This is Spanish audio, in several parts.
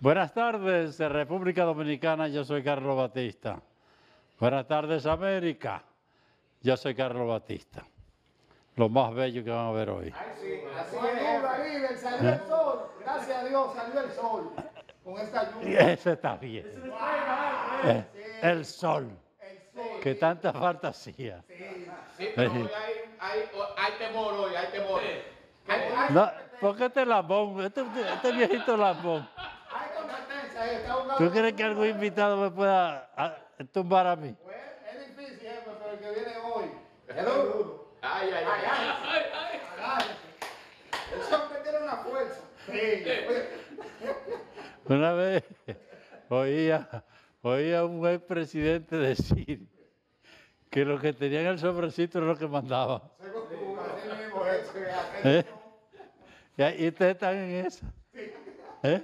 Buenas tardes, República Dominicana, yo soy Carlos Batista. Buenas tardes, América, yo soy Carlos Batista. Lo más bello que vamos a ver hoy. Ay, sí, así es, salió el sol, gracias a Dios, salió el sol. Con esta lluvia. Ese está bien. Eh, el, sol. ¡Qué que tanta fantasía! Sí, sí pero hay, hay, hay, temor hoy, hay temor. Hay, no, porque este lambón, este, este viejito lambón. ¿Tú crees que algún invitado me pueda ah, tumbar a mí? Bueno, pues, es difícil, eh, pues, pero el que viene hoy. Es Ay, ay, ay. ay, ay, Eso me tiene una fuerza. Sí. una vez oía, a un buen presidente decir que lo que tenía en el sobrecito era lo que mandaba. ¿Eh? Y ustedes están en esa. ¿Eh?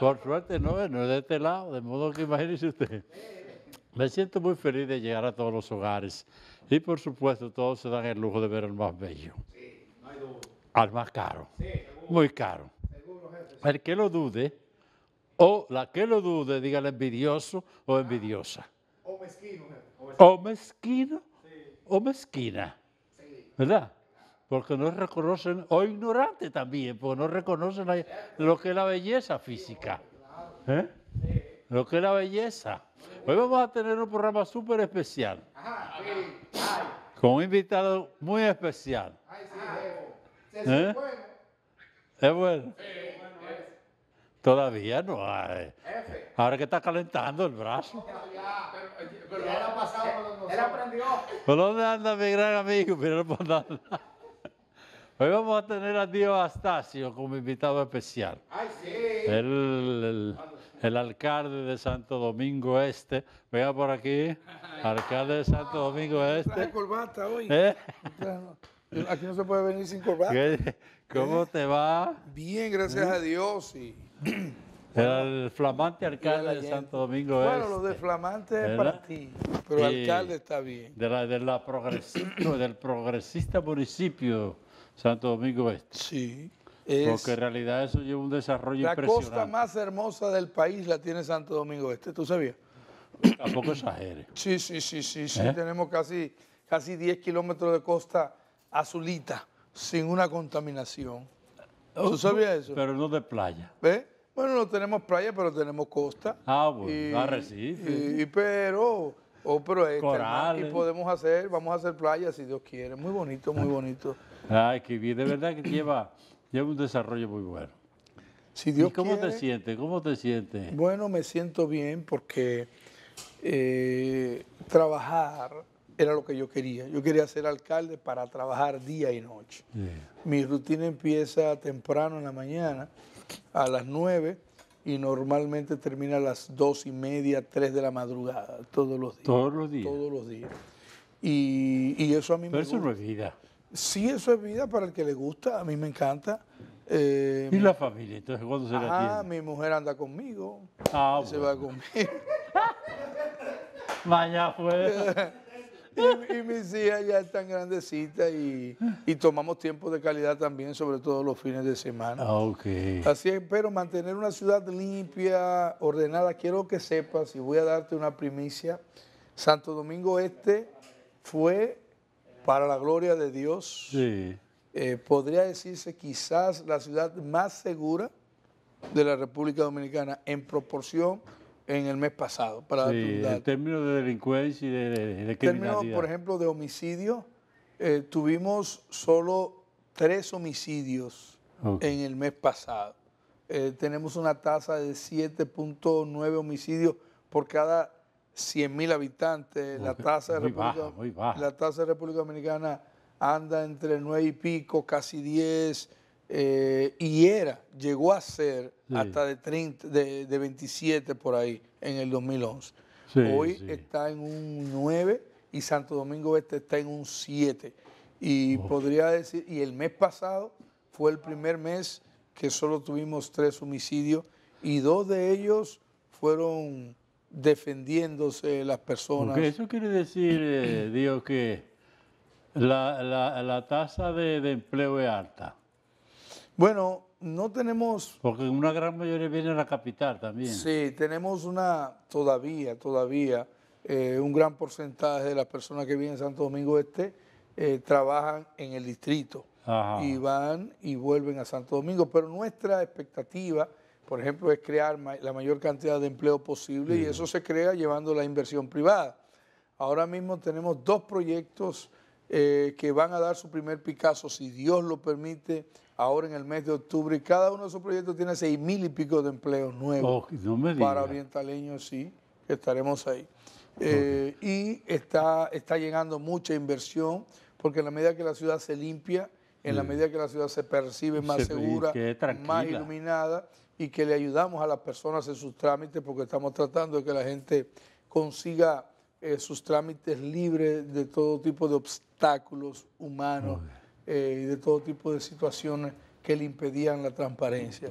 Por suerte no, no de este lado, de modo que imagínese usted. Me siento muy feliz de llegar a todos los hogares y por supuesto todos se dan el lujo de ver al más bello, sí, no hay duda. al más caro, muy caro. El que lo dude o la que lo dude, dígale envidioso o envidiosa. o mezquino, o o, mezquino, o mezquina, ¿verdad? porque no reconocen, o ignorante también, porque no reconocen lo que es la belleza física. ¿Eh? Lo que es la belleza. Hoy vamos a tener un programa súper especial, con un invitado muy especial. ¿Eh? Es bueno. Todavía no hay. Ahora que está calentando el brazo. Pero, ha pasado. él aprendió. ¿Por dónde anda mi gran amigo? Pero no Hoy vamos a tener a Dios Astacio como invitado especial. ¡Ay, sí! El, alcalde de Santo Domingo Este. Venga por aquí. Alcalde de Santo Domingo Este. Traje corbata hoy. ¿Eh? Aquí no se puede venir sin corbata. ¿Cómo ¿Eh? te va? Bien, gracias ¿Eh? a Dios. el flamante alcalde de Santo Domingo Este. Bueno, lo de flamante es para ti, pero el alcalde está bien. De la, de del progresista municipio Santo Domingo Este. Sí. Porque en realidad eso lleva un desarrollo impresionante. La costa más hermosa del país la tiene Santo Domingo Este, ¿tú sabías? Tampoco exagere. Sí, sí, sí, sí, sí. ¿Eh? Tenemos casi, casi 10 kilómetros de costa azulita, sin una contaminación. ¿Tú oh, sabías eso? Pero no de playa. ¿Ves? Bueno, no tenemos playa, pero tenemos costa. Ah, bueno, y, y, pero Oh, pero este, y podemos hacer, vamos a hacer playas, si Dios quiere. Muy bonito, muy bonito. Ay, qué bien. De verdad que lleva, un desarrollo muy bueno. ¿Y cómo te sientes? ¿Cómo te sientes? Bueno, me siento bien porque eh, trabajar era lo que yo quería. Yo quería ser alcalde para trabajar día y noche. Mi rutina empieza temprano en la mañana, a las nueve y normalmente termina a las dos y media, tres de la madrugada, todos los días. Todos los días. Todos los días. Y, y eso a mí Pero me gusta. eso no es vida. Sí, eso es vida para el que le gusta, a mí me encanta. Eh, ¿Y la familia? Entonces, ¿cuándo se ah, Ah, mi mujer anda conmigo. Ah, bueno. Se va conmigo. mañana fue y, mis hijas ya están grandecitas y, y, tomamos tiempo de calidad también, sobre todo los fines de semana. Ah, Así pero mantener una ciudad limpia, ordenada. Quiero que sepas, y voy a darte una primicia, Santo Domingo Este fue para la gloria de Dios. Eh, podría decirse quizás la ciudad más segura de la República Dominicana en proporción en el mes pasado. Para sí, en términos de delincuencia y de, de, En términos, por ejemplo, de homicidio, eh, tuvimos solo tres homicidios en el mes pasado. Eh, tenemos una tasa de 7.9 homicidios por cada 100.000 habitantes. La tasa La tasa de República Dominicana anda entre 9 y pico, casi 10 eh, y era, llegó a ser hasta de, 30, de, 27 por ahí en el 2011. Hoy está en un 9 y Santo Domingo Este está en un 7. Y podría decir, y el mes pasado fue el primer mes que solo tuvimos tres homicidios y dos de ellos fueron defendiéndose las personas. eso quiere decir, eh, Dios, que la, tasa de empleo es alta. Bueno, no tenemos... Porque una gran mayoría viene a la capital también. Sí, tenemos una, todavía, todavía, eh, un gran porcentaje de las personas que viven en Santo Domingo Este eh, trabajan en el distrito y van y vuelven a Santo Domingo. Pero nuestra expectativa, por ejemplo, es crear la mayor cantidad de empleo posible y eso se crea llevando la inversión privada. Ahora mismo tenemos dos proyectos eh, que van a dar su primer Picasso, si Dios lo permite, ahora en el mes de octubre y cada uno de esos proyectos tiene seis mil y pico de empleos nuevos oh, para orientaleños, sí, estaremos ahí. Eh, y está, está llegando mucha inversión, porque en la medida que la ciudad se limpia, en la mm. medida que la ciudad se percibe más segura, más iluminada, y que le ayudamos a las personas en sus trámites, porque estamos tratando de que la gente consiga eh, sus trámites libres de todo tipo de obstáculos humanos. Eh, y de todo tipo de situaciones que le impedían la transparencia.